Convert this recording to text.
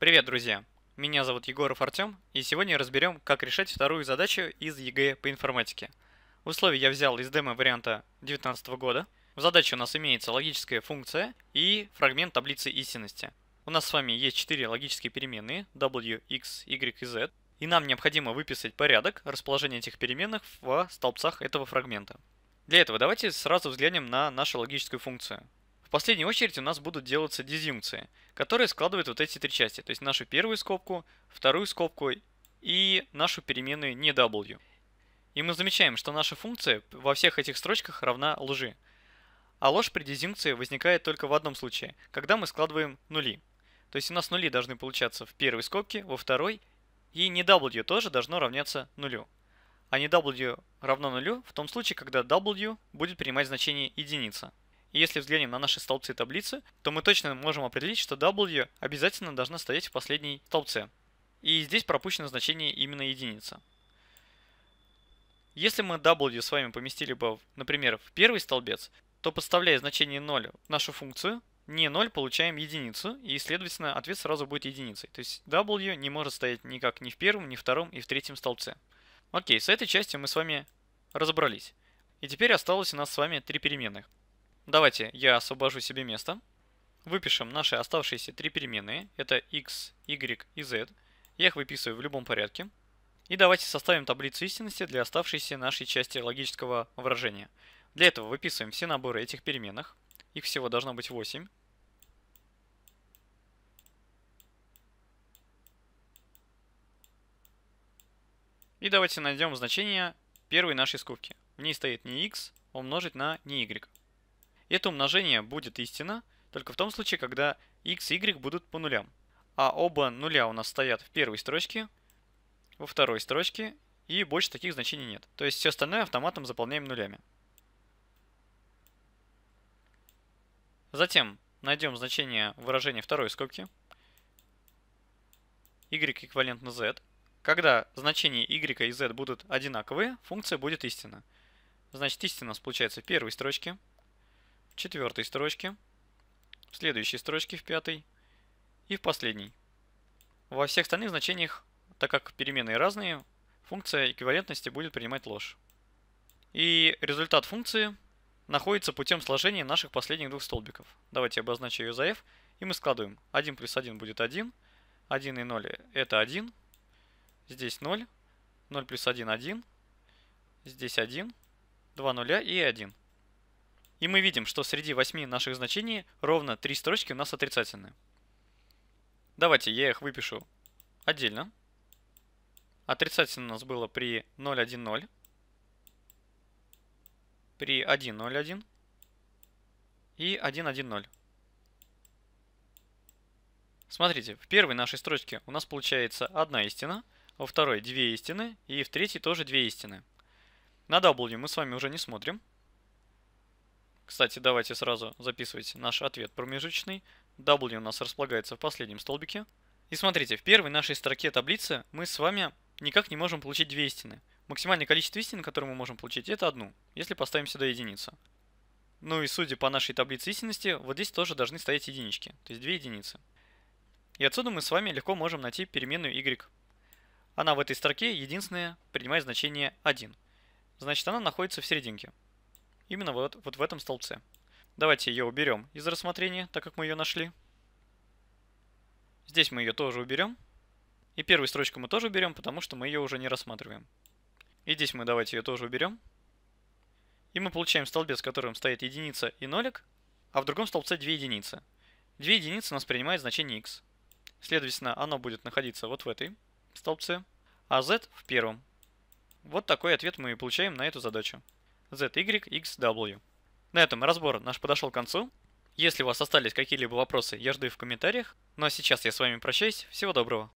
Привет, друзья! Меня зовут Егоров Артем, и сегодня разберем, как решать вторую задачу из ЕГЭ по информатике. Условия я взял из демо варианта 2019 года. В задаче у нас имеется логическая функция и фрагмент таблицы истинности. У нас с вами есть четыре логические переменные w, x, y и z, и нам необходимо выписать порядок расположения этих переменных в столбцах этого фрагмента. Для этого давайте сразу взглянем на нашу логическую функцию. В последнюю очередь у нас будут делаться дизъюнкции, которые складывают вот эти три части, то есть нашу первую скобку, вторую скобку и нашу переменную не w. И мы замечаем, что наша функция во всех этих строчках равна лжи. А ложь при дизъюнкции возникает только в одном случае, когда мы складываем нули. То есть у нас нули должны получаться в первой скобке, во второй, и не w тоже должно равняться нулю. А не w равно нулю в том случае, когда w будет принимать значение единица если взглянем на наши столбцы таблицы, то мы точно можем определить, что W обязательно должна стоять в последней столбце. И здесь пропущено значение именно единица. Если мы W с вами поместили бы, например, в первый столбец, то подставляя значение 0 в нашу функцию, не 0, получаем единицу, и, следовательно, ответ сразу будет единицей. То есть W не может стоять никак ни в первом, ни в втором и в третьем столбце. Окей, с этой частью мы с вами разобрались. И теперь осталось у нас с вами три переменных. Давайте я освобожу себе место. Выпишем наши оставшиеся три переменные. Это x, y и z. Я их выписываю в любом порядке. И давайте составим таблицу истинности для оставшейся нашей части логического выражения. Для этого выписываем все наборы этих переменных. Их всего должно быть 8. И давайте найдем значение первой нашей скобки. В ней стоит не x а умножить на не y. И это умножение будет истина только в том случае, когда x и y будут по нулям. А оба нуля у нас стоят в первой строчке, во второй строчке, и больше таких значений нет. То есть все остальное автоматом заполняем нулями. Затем найдем значение выражения второй скобки. y эквивалентно z. Когда значения y и z будут одинаковые, функция будет истинна. Значит, истина у нас получается в первой строчке – четвертой строчке, в следующей строчке, в пятой и в последней. Во всех остальных значениях, так как переменные разные, функция эквивалентности будет принимать ложь. И результат функции находится путем сложения наших последних двух столбиков. Давайте я обозначу ее за f, и мы складываем. 1 плюс 1 будет 1, 1 и 0 это 1, здесь 0, 0 плюс 1 1, здесь 1, 2 нуля и 1. И мы видим, что среди 8 наших значений ровно 3 строчки у нас отрицательные. Давайте я их выпишу отдельно. Отрицательно у нас было при 0,1,0, при 1,0,1 и 1,1,0. Смотрите, в первой нашей строчке у нас получается одна истина, во второй две истины и в третьей тоже две истины. На W мы с вами уже не смотрим, кстати, давайте сразу записывать наш ответ промежуточный. W у нас располагается в последнем столбике. И смотрите, в первой нашей строке таблицы мы с вами никак не можем получить две истины. Максимальное количество истин, которое мы можем получить, это одну, если поставим сюда единицу. Ну и судя по нашей таблице истинности, вот здесь тоже должны стоять единички, то есть две единицы. И отсюда мы с вами легко можем найти переменную y. Она в этой строке единственная принимает значение 1. Значит, она находится в серединке именно вот, вот в этом столбце. Давайте ее уберем из рассмотрения, так как мы ее нашли. Здесь мы ее тоже уберем. И первую строчку мы тоже уберем, потому что мы ее уже не рассматриваем. И здесь мы давайте ее тоже уберем. И мы получаем столбец, в котором стоит единица и нолик, а в другом столбце две единицы. Две единицы у нас принимает значение x. Следовательно, оно будет находиться вот в этой столбце, а z в первом. Вот такой ответ мы и получаем на эту задачу. ZYXW. На этом разбор наш подошел к концу. Если у вас остались какие-либо вопросы, я жду их в комментариях. Ну а сейчас я с вами прощаюсь. Всего доброго.